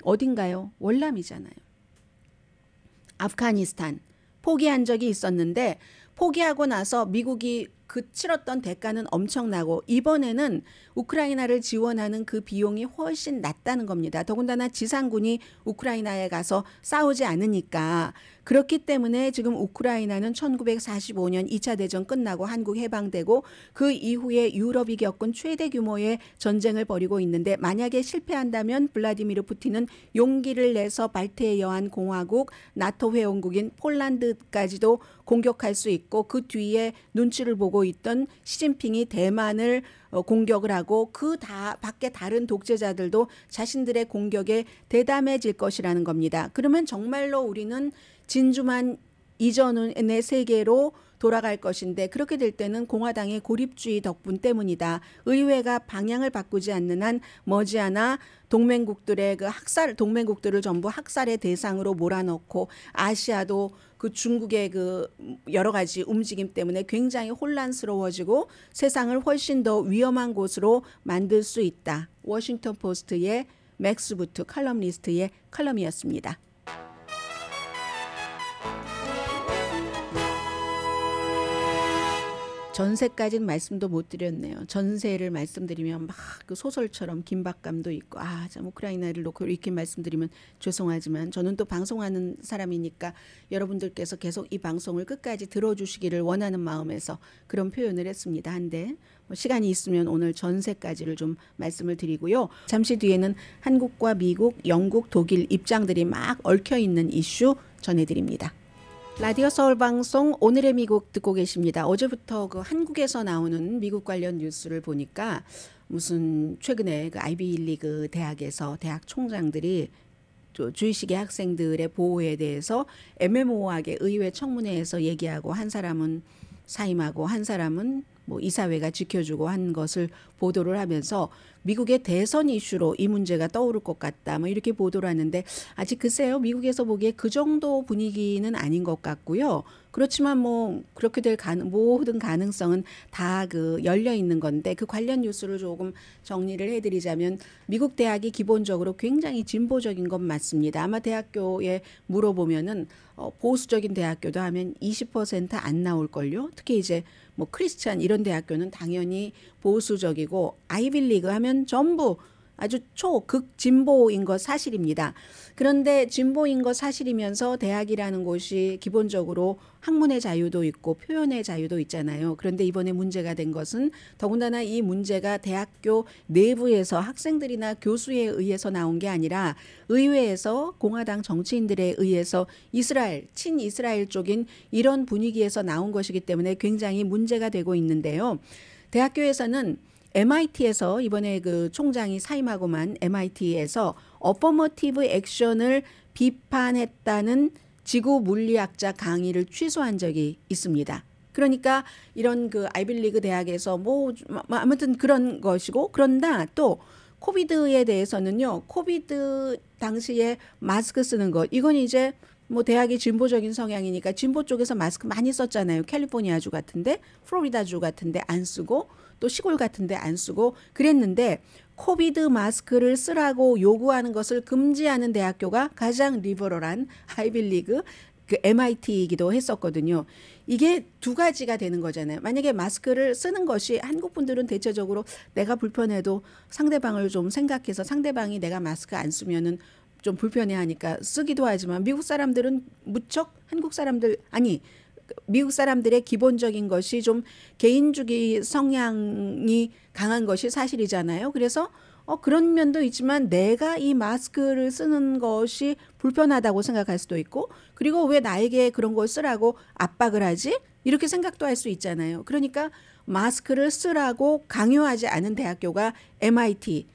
어딘가요? 월남이잖아요. 아프가니스탄 포기한 적이 있었는데 포기하고 나서 미국이 그 치렀던 대가는 엄청나고 이번에는 우크라이나를 지원하는 그 비용이 훨씬 낮다는 겁니다. 더군다나 지상군이 우크라이나에 가서 싸우지 않으니까 그렇기 때문에 지금 우크라이나는 1945년 2차 대전 끝나고 한국 해방되고 그 이후에 유럽이 겪은 최대 규모의 전쟁을 벌이고 있는데 만약에 실패한다면 블라디미르 푸틴은 용기를 내서 발트해 여한 공화국, 나토 회원국인 폴란드까지도 공격할 수 있고 그 뒤에 눈치를 보고 가고 있던 시진핑이 대만을 어, 공격을 하고 그 다 밖에 다른 독재자들도 자신들의 공격에 대담해질 것이라는 겁니다. 그러면 정말로 우리는 진주만 이전의 세계로 돌아갈 것인데 그렇게 될 때는 공화당의 고립주의 덕분 때문이다. 의회가 방향을 바꾸지 않는 한 머지않아 동맹국들의 그 학살 동맹국들을 전부 학살의 대상으로 몰아넣고 아시아도 그 중국의 그 여러 가지 움직임 때문에 굉장히 혼란스러워지고 세상을 훨씬 더 위험한 곳으로 만들 수 있다. 워싱턴 포스트의 맥스부트 칼럼니스트의 칼럼이었습니다. 전세까지는 말씀도 못 드렸네요. 전세를 말씀드리면 막 그 소설처럼 긴박감도 있고 아참 우크라이나를 놓고 이렇게 말씀드리면 죄송하지만 저는 또 방송하는 사람이니까 여러분들께서 계속 이 방송을 끝까지 들어주시기를 원하는 마음에서 그런 표현을 했습니다. 한데 뭐 시간이 있으면 오늘 전세까지를 좀 말씀을 드리고요. 잠시 뒤에는 한국과 미국, 영국, 독일 입장들이 막 얽혀 있는 이슈 전해드립니다. 라디오 서울 방송 오늘의 미국 듣고 계십니다. 어제부터 그 한국에서 나오는 미국 관련 뉴스를 보니까 무슨 최근에 그 아이비리그 대학에서 대학 총장들이 주의식의 학생들의 보호에 대해서 애매모호하게 의회 청문회에서 얘기하고 한 사람은 사임하고 한 사람은 뭐 이사회가 지켜주고 한 것을 보도를 하면서 미국의 대선 이슈로 이 문제가 떠오를 것 같다. 뭐 이렇게 보도를 하는데 아직 글쎄요. 미국에서 보기에 그 정도 분위기는 아닌 것 같고요. 그렇지만 뭐 그렇게 될 가능, 모든 가능성은 다 그 열려 있는 건데 그 관련 뉴스를 조금 정리를 해드리자면 미국 대학이 기본적으로 굉장히 진보적인 건 맞습니다. 아마 대학교에 물어보면은 어, 보수적인 대학교도 하면 20%안 나올 걸요. 특히 이제 뭐 크리스찬 이런 대학교는 당연히 보수적이고 아이빌리그 하면 의은 전부 아주 초 극 진보인 것 사실입니다. 그런데 진보인 것 사실이면서 대학이라는 곳이 기본적으로 학문의 자유도 있고 표현의 자유도 있잖아요. 그런데 이번에 문제가 된 것은 더군다나 이 문제가 대학교 내부에서 학생들이나 교수에 의해서 나온 게 아니라 의회에서 공화당 정치인들에 의해서 이스라엘, 친이스라엘 쪽인 이런 분위기에서 나온 것이기 때문에 굉장히 문제가 되고 있는데요. 대학교에서는 MIT에서 이번에 그 총장이 사임하고만 MIT에서 어퍼머티브 액션을 비판했다는 지구 물리학자 강의를 취소한 적이 있습니다. 그러니까 이런 그 아이빌리그 대학에서 뭐, 아, 뭐 아무튼 그런 것이고 그런다 또 코비드에 대해서는요. 코비드 당시에 마스크 쓰는 것 이건 이제 뭐 대학이 진보적인 성향이니까 진보 쪽에서 마스크 많이 썼잖아요. 캘리포니아주 같은데 플로리다주 같은데 안 쓰고 또 시골 같은데 안 쓰고 그랬는데 코비드 마스크를 쓰라고 요구하는 것을 금지하는 대학교가 가장 리버럴한 하이빌리그그 MIT이기도 했었거든요. 이게 두 가지가 되는 거잖아요. 만약에 마스크를 쓰는 것이 한국 분들은 대체적으로 내가 불편해도 상대방을 좀 생각해서 상대방이 내가 마스크 안 쓰면은 좀 불편해하니까 쓰기도 하지만 미국 사람들은 무척 한국 사람들 아니 미국 사람들의 기본적인 것이 좀 개인주기 성향이 강한 것이 사실이잖아요. 그래서 어, 그런 면도 있지만 내가 이 마스크를 쓰는 것이 불편하다고 생각할 수도 있고 그리고 왜 나에게 그런 걸 쓰라고 압박을 하지? 이렇게 생각도 할 수 있잖아요. 그러니까 마스크를 쓰라고 강요하지 않은 대학교가 MIT.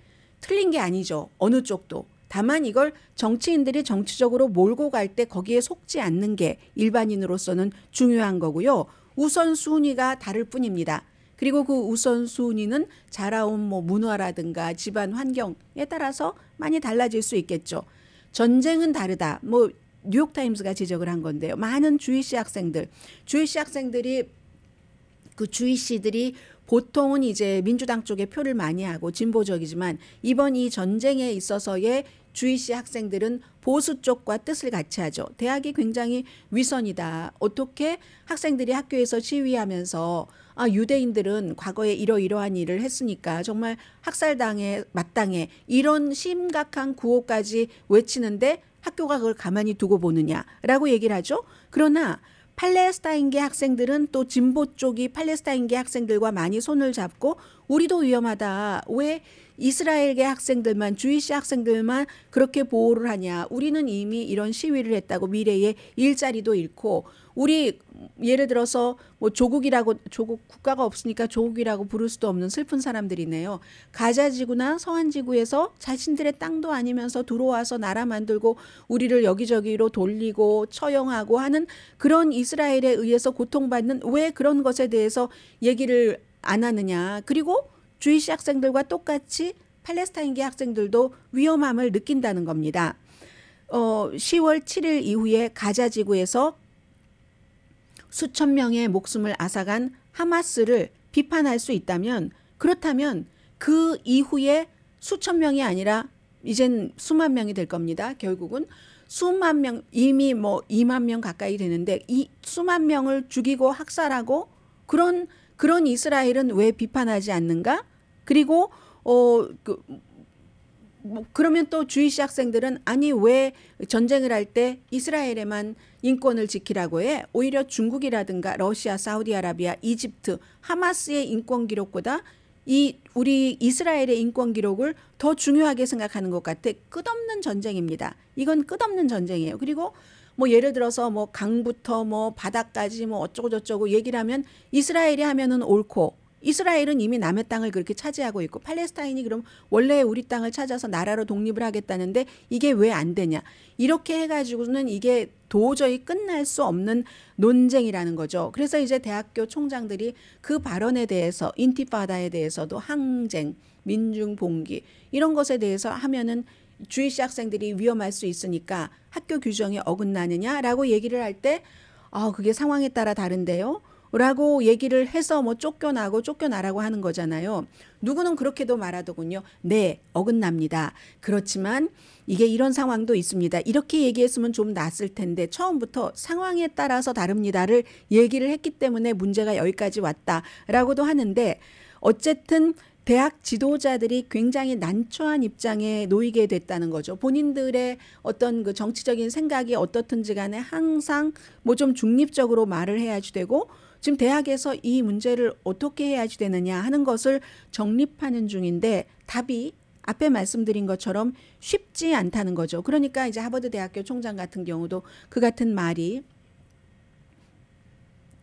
틀린 게 아니죠. 어느 쪽도. 다만 이걸 정치인들이 정치적으로 몰고 갈 때 거기에 속지 않는 게 일반인으로서는 중요한 거고요. 우선순위가 다를 뿐입니다. 그리고 그 우선순위는 자라온 뭐 문화라든가 집안 환경에 따라서 많이 달라질 수 있겠죠. 전쟁은 다르다. 뭐 뉴욕타임스가 지적을 한 건데요. 많은 주이시 학생들, 주이시 학생들이 그 주이시들이 보통은 이제 민주당 쪽에 표를 많이 하고 진보적이지만 이번 이 전쟁에 있어서의 주이시 학생들은 보수 쪽과 뜻을 같이 하죠. 대학이 굉장히 위선이다. 어떻게 학생들이 학교에서 시위하면서 아, 유대인들은 과거에 이러이러한 일을 했으니까 정말 학살당해 마땅해 이런 심각한 구호까지 외치는데 학교가 그걸 가만히 두고 보느냐라고 얘기를 하죠. 그러나 팔레스타인계 학생들은 또 진보 쪽이 팔레스타인계 학생들과 많이 손을 잡고 우리도 위험하다. 왜 이스라엘계 학생들만 주이시 학생들만 그렇게 보호를 하냐. 우리는 이미 이런 시위를 했다고 미래에 일자리도 잃고 우리 예를 들어서 뭐 조국이라고 조국 국가가 없으니까 조국이라고 부를 수도 없는 슬픈 사람들이네요. 가자 지구나 서한 지구에서 자신들의 땅도 아니면서 들어와서 나라 만들고 우리를 여기저기로 돌리고 처형하고 하는 그런 이스라엘에 의해서 고통받는 왜 그런 것에 대해서 얘기를 안 하느냐. 그리고 주이시 학생들과 똑같이 팔레스타인계 학생들도 위험함을 느낀다는 겁니다. 어, 10월 7일 이후에 가자 지구에서 수천 명의 목숨을 앗아간 하마스를 비판할 수 있다면 그렇다면 그 이후에 수천 명이 아니라 이젠 수만 명이 될 겁니다. 결국은 수만 명 이미 뭐 2만 명 가까이 되는데 이 수만 명을 죽이고 학살하고 그런 그런 이스라엘은 왜 비판하지 않는가? 그리고 어, 그, 뭐 그러면 또 주이시 학생들은 아니 왜 전쟁을 할 때 이스라엘에만 인권을 지키라고 해 오히려 중국이라든가 러시아 사우디아라비아 이집트 하마스의 인권 기록보다 이 우리 이스라엘의 인권 기록을 더 중요하게 생각하는 것 같아 끝없는 전쟁입니다 이건 끝없는 전쟁이에요 그리고 뭐 예를 들어서 뭐 강부터 뭐 바다까지 뭐 어쩌고 저쩌고 얘기를 하면 이스라엘이 하면은 옳고 이스라엘은 이미 남의 땅을 그렇게 차지하고 있고 팔레스타인이 그럼 원래 우리 땅을 찾아서 나라로 독립을 하겠다는데 이게 왜 안 되냐. 이렇게 해가지고는 이게 도저히 끝날 수 없는 논쟁이라는 거죠. 그래서 이제 대학교 총장들이 그 발언에 대해서 인티파다에 대해서도 항쟁, 민중 봉기 이런 것에 대해서 하면은 주위시 학생들이 위험할 수 있으니까 학교 규정이 어긋나느냐라고 얘기를 할 때 아, 그게 상황에 따라 다른데요. 라고 얘기를 해서 뭐 쫓겨나고 쫓겨나라고 하는 거잖아요. 누구는 그렇게도 말하더군요. 네, 어긋납니다. 그렇지만 이게 이런 상황도 있습니다. 이렇게 얘기했으면 좀 낫을 텐데 처음부터 상황에 따라서 다릅니다를 얘기를 했기 때문에 문제가 여기까지 왔다라고도 하는데 어쨌든 대학 지도자들이 굉장히 난처한 입장에 놓이게 됐다는 거죠. 본인들의 어떤 그 정치적인 생각이 어떻든지 간에 항상 뭐 좀 중립적으로 말을 해야지 되고 지금 대학에서 이 문제를 어떻게 해야지 되느냐 하는 것을 정립하는 중인데 답이 앞에 말씀드린 것처럼 쉽지 않다는 거죠. 그러니까 이제 하버드 대학교 총장 같은 경우도 그 같은 말이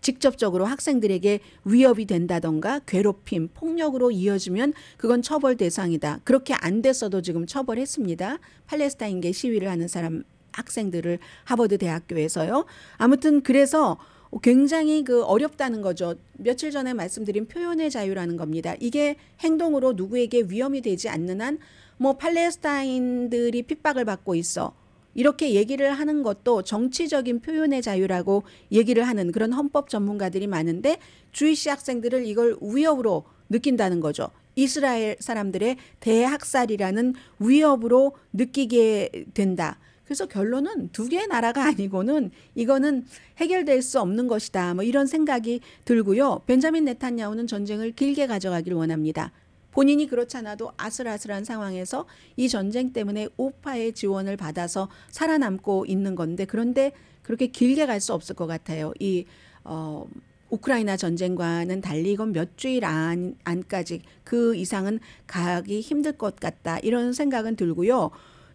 직접적으로 학생들에게 위협이 된다던가 괴롭힘, 폭력으로 이어지면 그건 처벌 대상이다. 그렇게 안 됐어도 지금 처벌했습니다. 팔레스타인계 시위를 하는 사람 학생들을 하버드 대학교에서요. 아무튼 그래서 굉장히 그 어렵다는 거죠. 며칠 전에 말씀드린 표현의 자유라는 겁니다. 이게 행동으로 누구에게 위험이 되지 않는 한뭐 팔레스타인들이 핍박을 받고 있어. 이렇게 얘기를 하는 것도 정치적인 표현의 자유라고 얘기를 하는 그런 헌법 전문가들이 많은데 주이시 학생들을 이걸 위협으로 느낀다는 거죠. 이스라엘 사람들의 대학살이라는 위협으로 느끼게 된다. 그래서 결론은 두 개의 나라가 아니고는 이거는 해결될 수 없는 것이다. 뭐 이런 생각이 들고요. 벤자민 네탄야후는 전쟁을 길게 가져가길 원합니다. 본인이 그렇잖아도 아슬아슬한 상황에서 이 전쟁 때문에 우파의 지원을 받아서 살아남고 있는 건데 그런데 그렇게 길게 갈 수 없을 것 같아요. 이 어, 우크라이나 전쟁과는 달리 이건 몇 주일 안, 안까지 그 이상은 가기 힘들 것 같다 이런 생각은 들고요.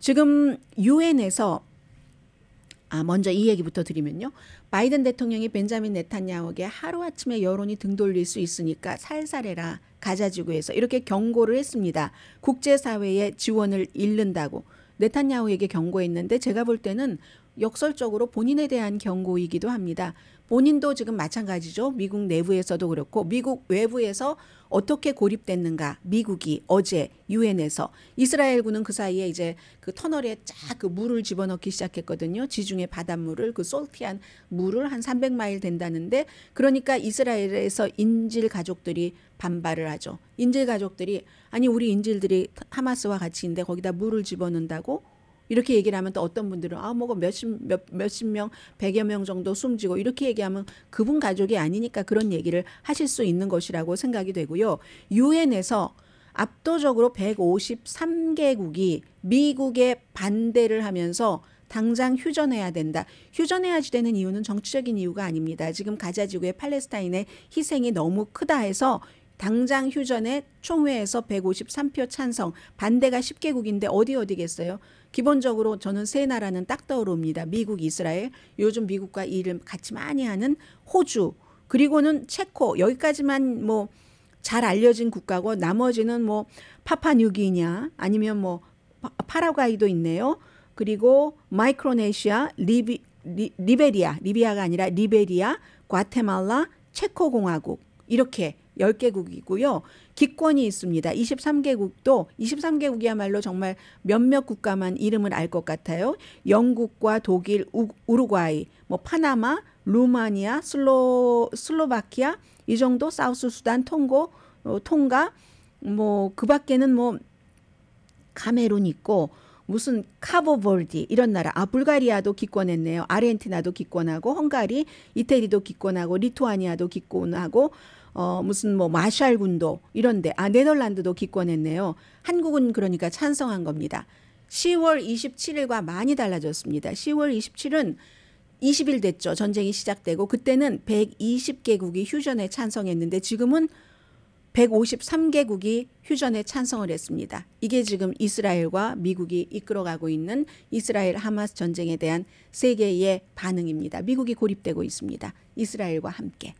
지금 유엔에서 아, 먼저 이 얘기부터 드리면요. 바이든 대통령이 벤자민 네타냐후에게 하루아침에 여론이 등 돌릴 수 있으니까 살살 해라. 가자 지구에서 이렇게 경고를 했습니다. 국제 사회의 지원을 잃는다고 네타냐후에게 경고했는데 제가 볼 때는 역설적으로 본인에 대한 경고이기도 합니다. 본인도 지금 마찬가지죠. 미국 내부에서도 그렇고 미국 외부에서 어떻게 고립됐는가. 미국이 어제 유엔에서 이스라엘군은 그 사이에 이제 그 터널에 쫙 그 물을 집어넣기 시작했거든요. 지중해 바닷물을 그 솔티한 물을 한 300마일 된다는데 그러니까 이스라엘에서 인질 가족들이 반발을 하죠. 인질 가족들이 아니 우리 인질들이 하마스와 같이 있는데 거기다 물을 집어넣는다고 이렇게 얘기를 하면 또 어떤 분들은 아 뭐가 몇십 몇 몇십 명 백여 명 정도 숨지고 이렇게 얘기하면 그분 가족이 아니니까 그런 얘기를 하실 수 있는 것이라고 생각이 되고요. 유엔에서 압도적으로 153개국이 미국의 반대를 하면서 당장 휴전해야 된다. 휴전해야지 되는 이유는 정치적인 이유가 아닙니다. 지금 가자 지구의 팔레스타인의 희생이 너무 크다 해서 당장 휴전에 총회에서 153표 찬성, 반대가 10개국인데 어디 어디겠어요? 기본적으로 저는 세 나라는 딱 떠오릅니다. 미국, 이스라엘, 요즘 미국과 일을 같이 많이 하는 호주, 그리고는 체코 여기까지만 뭐 잘 알려진 국가고 나머지는 뭐파파뉴기냐아 아니면 뭐 파라과이도 있네요. 그리고 마이크로네시아, 리비, 리, 리베리아, 리비아가 아니라 리베리아, 과테말라, 체코공화국 이렇게 10개국이고요. 기권이 있습니다. 23개국도 23개국이야말로 정말 몇몇 국가만 이름을 알 것 같아요. 영국과 독일, 우, 우루과이, 뭐 파나마, 루마니아, 슬로 슬로바키아 이 정도 사우스 수단 통고 어, 통가 뭐그 밖에는 뭐 카메룬 있고 무슨 카보볼디 이런 나라 아 불가리아도 기권했네요 아르헨티나도 기권하고 헝가리 이태리도 기권하고 리투아니아도 기권하고 어, 무슨 뭐 마샬군도 이런데 아 네덜란드도 기권했네요. 한국은 그러니까 찬성한 겁니다. 10월 27일과 많이 달라졌습니다. 10월 27일은 20일 됐죠. 전쟁이 시작되고 그때는 120개국이 휴전에 찬성했는데 지금은 153개국이 휴전에 찬성을 했습니다. 이게 지금 이스라엘과 미국이 이끌어가고 있는 이스라엘 하마스 전쟁에 대한 세계의 반응입니다. 미국이 고립되고 있습니다. 이스라엘과 함께.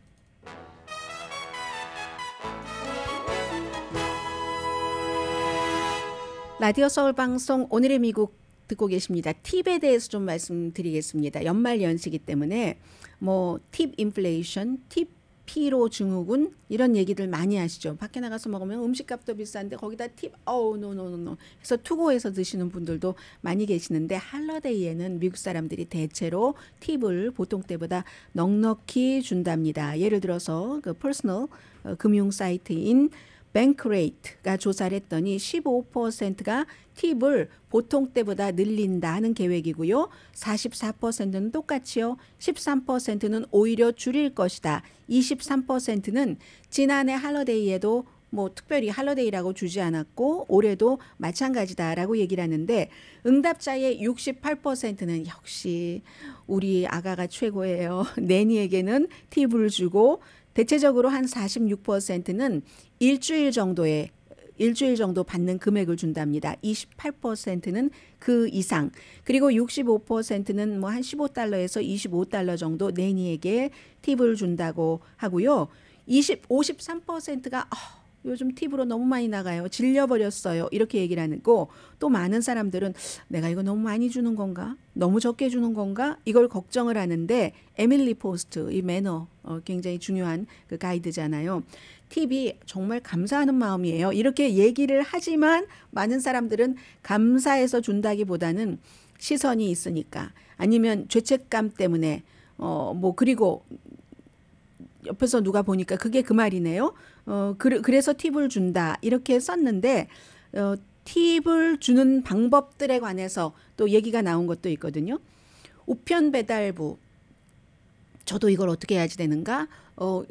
라디오 서울 방송 오늘의 미국 듣고 계십니다. 팁에 대해서 좀 말씀드리겠습니다. 연말 연시기 때문에 뭐 팁 인플레이션, 팁 피로 증후군 이런 얘기들 많이 하시죠. 밖에 나가서 먹으면 음식값도 비싼데 거기다 팁 어우 노노노노 해서 투고해서 드시는 분들도 많이 계시는데 할러데이에는 미국 사람들이 대체로 팁을 보통 때보다 넉넉히 준답니다. 예를 들어서 그 퍼스널 어, 금융 사이트인 뱅크레이트가 조사를 했더니 15%가 팁을 보통 때보다 늘린다는 계획이고요. 44%는 똑같이요. 13%는 오히려 줄일 것이다. 23%는 지난해 할러데이에도 뭐 특별히 할러데이라고 주지 않았고 올해도 마찬가지다라고 얘기를 하는데 응답자의 68%는 역시 우리 아가가 최고예요. 내니에게는 팁을 주고 대체적으로 한 46%는 일주일 정도의 일주일 정도 받는 금액을 준답니다. 28%는 그 이상. 그리고 65%는 뭐 한 15달러에서 25달러 정도 내니에게 팁을 준다고 하고요. 20 53%가 어, 요즘 팁으로 너무 많이 나가요. 질려버렸어요. 이렇게 얘기를 하고 또 많은 사람들은 내가 이거 너무 많이 주는 건가? 너무 적게 주는 건가? 이걸 걱정을 하는데 에밀리 포스트 이 매너 어, 굉장히 중요한 그 가이드잖아요. 팁이 정말 감사하는 마음이에요. 이렇게 얘기를 하지만 많은 사람들은 감사해서 준다기보다는 시선이 있으니까 아니면 죄책감 때문에 어 뭐 그리고 옆에서 누가 보니까 그게 그 말이네요. 어 그, 그래서 팁을 준다 이렇게 썼는데 어 팁을 주는 방법들에 관해서 또 얘기가 나온 것도 있거든요. 우편 배달부 저도 이걸 어떻게 해야지 되는가? 어,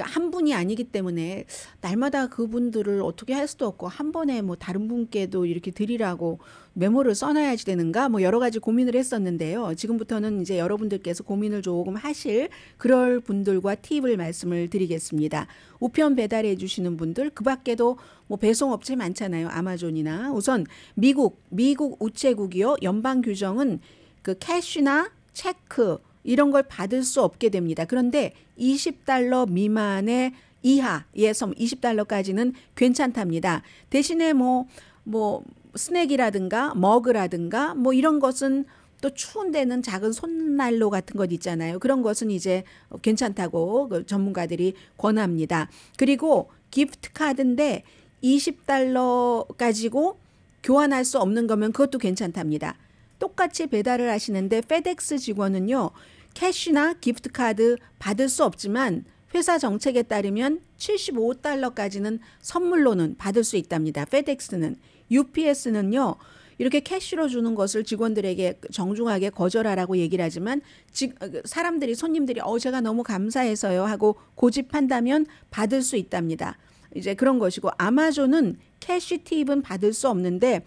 한 분이 아니기 때문에 날마다 그분들을 어떻게 할 수도 없고 한 번에 뭐 다른 분께도 이렇게 드리라고 메모를 써놔야지 되는가? 뭐 여러 가지 고민을 했었는데요. 지금부터는 이제 여러분들께서 고민을 조금 하실 그럴 분들과 팁을 말씀을 드리겠습니다. 우편 배달해 주시는 분들 그 밖에도 뭐 배송 업체 많잖아요. 아마존이나 우선 미국 미국 우체국이요 연방 규정은 그 캐시나 체크 이런 걸 받을 수 없게 됩니다. 그런데 20달러 미만의 이하에서 20달러까지는 예, 괜찮답니다. 대신에 뭐뭐 뭐 스낵이라든가 머그라든가 뭐 이런 것은 또 추운 데는 작은 손난로 같은 것 있잖아요. 그런 것은 이제 괜찮다고 그 전문가들이 권합니다. 그리고 기프트 카드인데 20달러 가지고 교환할 수 없는 거면 그것도 괜찮답니다. 똑같이 배달을 하시는데 페덱스 직원은요. 캐시나 기프트카드 받을 수 없지만 회사 정책에 따르면 75달러까지는 선물로는 받을 수 있답니다. 페덱스는. UPS는요. 이렇게 캐시로 주는 것을 직원들에게 정중하게 거절하라고 얘기를 하지만 사람들이 손님들이 어 제가 너무 감사해서요 하고 고집한다면 받을 수 있답니다. 이제 그런 것이고 아마존은 캐시 팁은 받을 수 없는데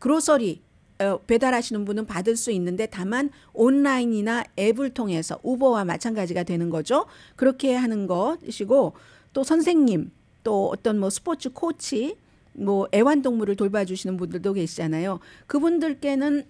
그로서리 어, 배달하시는 분은 받을 수 있는데 다만 온라인이나 앱을 통해서 우버와 마찬가지가 되는 거죠. 그렇게 하는 것이고 또 선생님 또 어떤 뭐 스포츠 코치 뭐 애완동물을 돌봐주시는 분들도 계시잖아요. 그분들께는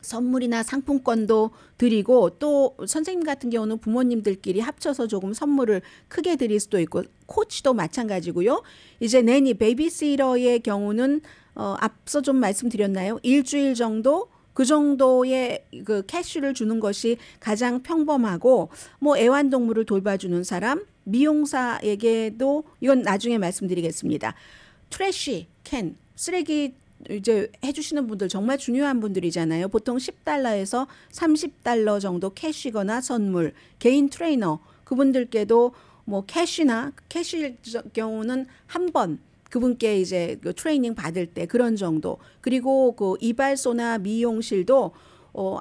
선물이나 상품권도 드리고 또 선생님 같은 경우는 부모님들끼리 합쳐서 조금 선물을 크게 드릴 수도 있고 코치도 마찬가지고요. 이제 내니 베이비시러의 경우는 어, 앞서 좀 말씀드렸나요? 일주일 정도 그 정도의 그캐쉬를 주는 것이 가장 평범하고 뭐 애완동물을 돌봐주는 사람 미용사에게도 이건 나중에 말씀드리겠습니다. 트래쉬 캔 쓰레기 이제 해주시는 분들 정말 중요한 분들이잖아요. 보통 10달러에서 30달러 정도 캐쉬거나 선물 개인 트레이너 그분들께도 뭐캐쉬나캐쉬일 경우는 한번 그분께 이제 그 트레이닝 받을 때 그런 정도 그리고 그 이발소나 미용실도 어,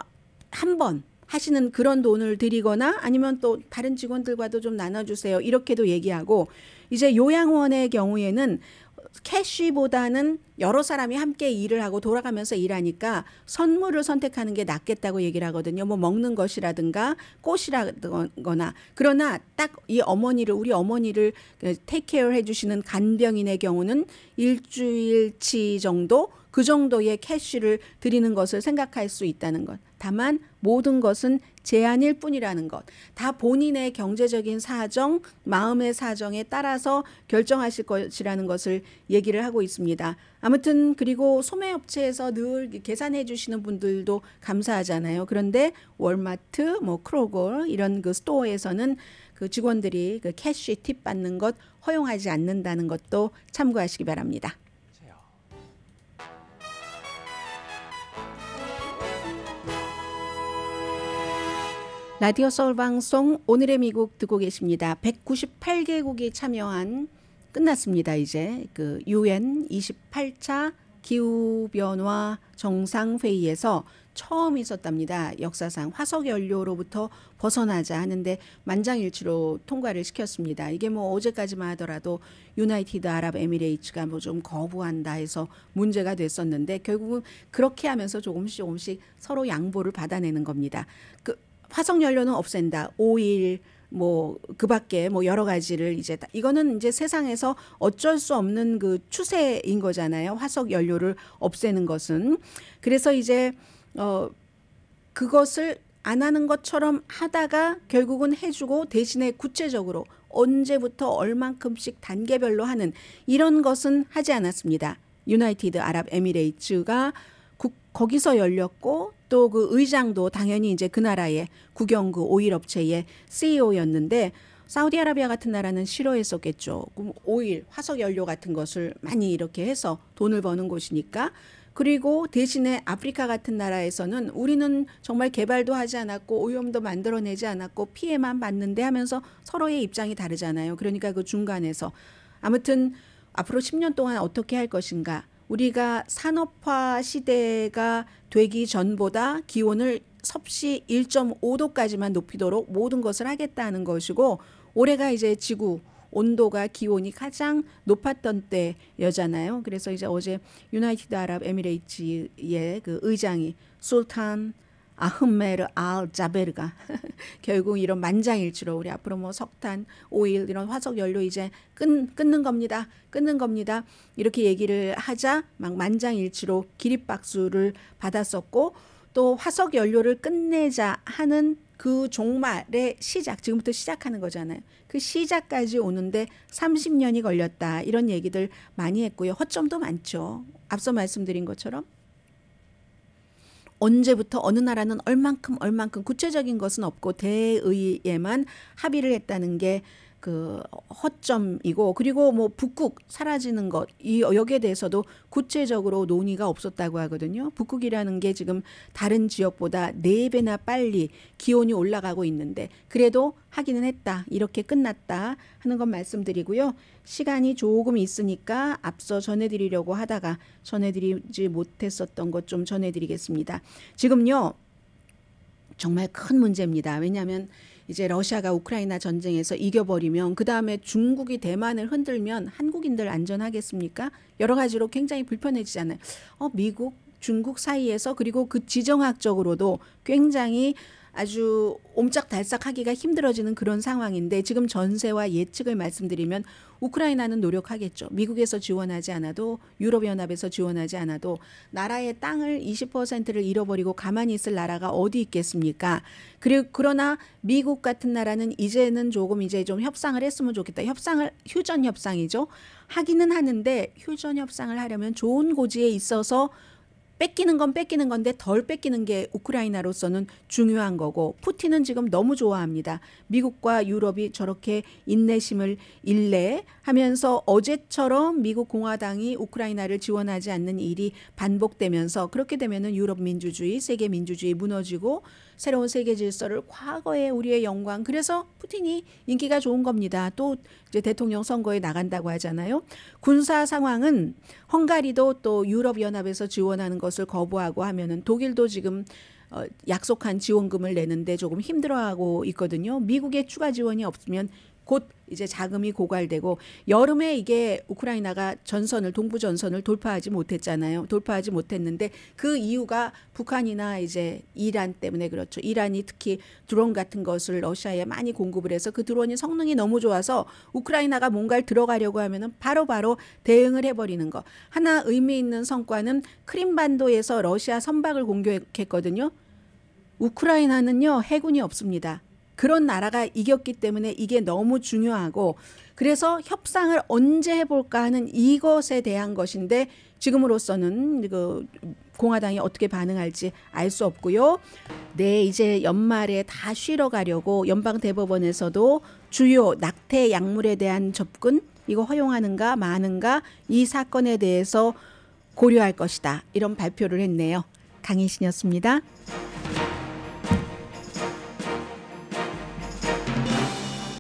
한 번 하시는 그런 돈을 드리거나 아니면 또 다른 직원들과도 좀 나눠주세요 이렇게도 얘기하고 이제 요양원의 경우에는 캐쉬보다는 여러 사람이 함께 일을 하고 돌아가면서 일하니까 선물을 선택하는 게 낫겠다고 얘기를 하거든요. 뭐 먹는 것이라든가 꽃이라거나 그러나 딱 이 어머니를 우리 어머니를 테이크케어 그 해주시는 간병인의 경우는 일주일치 정도 그 정도의 캐쉬를 드리는 것을 생각할 수 있다는 것. 다만 모든 것은 제안일 뿐이라는 것. 다 본인의 경제적인 사정, 마음의 사정에 따라서 결정하실 것이라는 것을 얘기를 하고 있습니다. 아무튼 그리고 소매업체에서 늘 계산해 주시는 분들도 감사하잖아요. 그런데 월마트, 뭐 크로거 이런 그 스토어에서는 그 직원들이 그 캐시 팁 받는 것 허용하지 않는다는 것도 참고하시기 바랍니다. 라디오 서울 방송 오늘의 미국 듣고 계십니다. 198개국이 참여한 끝났습니다. 이제 그 유엔 28차 기후 변화 정상 회의에서 처음 있었답니다. 역사상 화석 연료로부터 벗어나자 하는데 만장일치로 통과를 시켰습니다. 이게 뭐 어제까지만 하더라도 유나이티드 아랍에미레이츠가 뭐 좀 거부한다 해서 문제가 됐었는데 결국은 그렇게 하면서 조금씩 조금씩 서로 양보를 받아내는 겁니다. 그 화석 연료는 없앤다. 오일 뭐 그밖에 뭐 여러 가지를 이제 이거는 이제 세상에서 어쩔 수 없는 그 추세인 거잖아요. 화석 연료를 없애는 것은 그래서 이제 어 그것을 안 하는 것처럼 하다가 결국은 해주고 대신에 구체적으로 언제부터 얼만큼씩 단계별로 하는 이런 것은 하지 않았습니다. 유나이티드 아랍에미레이츠가 거기서 열렸고 또그 의장도 당연히 이제 그 나라의 국영그 오일업체의 CEO였는데 사우디아라비아 같은 나라는 싫어했었겠죠. 그럼 오일, 화석연료 같은 것을 많이 이렇게 해서 돈을 버는 곳이니까. 그리고 대신에 아프리카 같은 나라에서는 우리는 정말 개발도 하지 않았고 오염도 만들어내지 않았고 피해만 받는데 하면서 서로의 입장이 다르잖아요. 그러니까 그 중간에서 아무튼 앞으로 10년 동안 어떻게 할 것인가 우리가 산업화 시대가 되기 전보다 기온을 섭씨 1.5도까지만 높이도록 모든 것을 하겠다는 것이고 올해가 이제 지구 온도가 기온이 가장 높았던 때여잖아요. 그래서 이제 어제 유나이티드 아랍 에미레이트의 그 의장이 술탄 아흐메르 아알 자베르가 결국 이런 만장일치로 우리 앞으로 뭐 석탄, 오일 이런 화석 연료 이제 끈 끊는 겁니다. 끊는 겁니다. 이렇게 얘기를 하자 막 만장일치로 기립박수를 받았었고 또 화석 연료를 끝내자 하는 그 종말의 시작, 지금부터 시작하는 거잖아요. 그 시작까지 오는데 30년이 걸렸다. 이런 얘기들 많이 했고요. 허점도 많죠. 앞서 말씀드린 것처럼 언제부터 어느 나라는 얼만큼 얼만큼 구체적인 것은 없고 대의에만 합의를 했다는 게그 허점이고 그리고 뭐 북극 사라지는 것이 여기에 대해서도 구체적으로 논의가 없었다고 하거든요. 북극이라는 게 지금 다른 지역보다 네 배나 빨리 기온이 올라가고 있는데 그래도 하기는 했다. 이렇게 끝났다 하는 건 말씀드리고요. 시간이 조금 있으니까 앞서 전해드리려고 하다가 전해드리지 못했었던 것 좀 전해드리겠습니다. 지금요 정말 큰 문제입니다. 왜냐하면 이제 러시아가 우크라이나 전쟁에서 이겨버리면 그 다음에 중국이 대만을 흔들면 한국인들 안전하겠습니까? 여러 가지로 굉장히 불편해지잖아요. 어, 미국, 중국 사이에서 그리고 그 지정학적으로도 굉장히 아주 옴짝달싹하기가 힘들어지는 그런 상황인데 지금 전세와 예측을 말씀드리면 우크라이나는 노력하겠죠. 미국에서 지원하지 않아도 유럽연합에서 지원하지 않아도 나라의 땅을 20%를 잃어버리고 가만히 있을 나라가 어디 있겠습니까? 그리고 그러나 미국 같은 나라는 이제는 조금 이제 좀 협상을 했으면 좋겠다. 협상을 휴전 협상이죠. 하기는 하는데 휴전 협상을 하려면 좋은 고지에 있어서 뺏기는 건 뺏기는 건데 덜 뺏기는 게 우크라이나로서는 중요한 거고 푸틴은 지금 너무 좋아합니다. 미국과 유럽이 저렇게 인내심을 일례하면서 어제처럼 미국 공화당이 우크라이나를 지원하지 않는 일이 반복되면서 그렇게 되면은 유럽 민주주의, 세계 민주주의 무너지고 새로운 세계 질서를 과거의 우리의 영광 그래서 푸틴이 인기가 좋은 겁니다. 또 이제 대통령 선거에 나간다고 하잖아요. 군사 상황은 헝가리도 또 유럽 연합에서 지원하는 것 것을 거부하고 하면은 독일도 지금 어, 약속한 지원금을 내는데 조금 힘들어하고 있거든요. 미국의 추가 지원이 없으면 곧 이제 자금이 고갈되고 여름에 이게 우크라이나가 전선을 동부 전선을 돌파하지 못했잖아요. 돌파하지 못했는데 그 이유가 북한이나 이제 이란 때문에 그렇죠. 이란이 특히 드론 같은 것을 러시아에 많이 공급을 해서 그 드론이 성능이 너무 좋아서 우크라이나가 뭔가를 들어가려고 하면은 바로바로 대응을 해버리는 거. 하나 의미 있는 성과는 크림반도에서 러시아 선박을 공격했거든요. 우크라이나는요 해군이 없습니다. 그런 나라가 이겼기 때문에 이게 너무 중요하고 그래서 협상을 언제 해볼까 하는 이것에 대한 것인데 지금으로서는 그 공화당이 어떻게 반응할지 알 수 없고요. 네, 이제 연말에 다 쉬러 가려고 연방 대법원에서도 주요 낙태 약물에 대한 접근 이거 허용하는가 마는가 이 사건에 대해서 고려할 것이다. 이런 발표를 했네요. 강희신이었습니다.